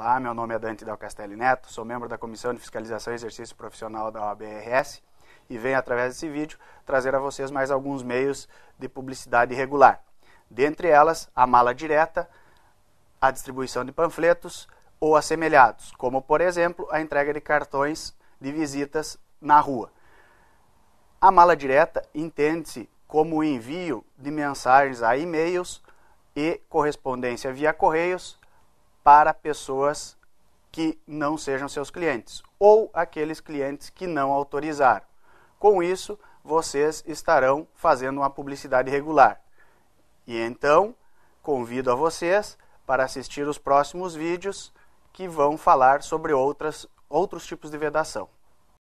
Olá, meu nome é Dante Del Castelli Neto, sou membro da Comissão de Fiscalização e Exercício Profissional da OABRS e venho, através desse vídeo, trazer a vocês mais alguns meios de publicidade regular. Dentre elas, a mala direta, a distribuição de panfletos ou assemelhados, como, por exemplo, a entrega de cartões de visitas na rua. A mala direta entende-se como o envio de mensagens a e-mails e correspondência via correios para pessoas que não sejam seus clientes ou aqueles clientes que não autorizaram. Com isso, vocês estarão fazendo uma publicidade regular. E então, convido a vocês para assistir os próximos vídeos que vão falar sobre outras, outros tipos de vedação.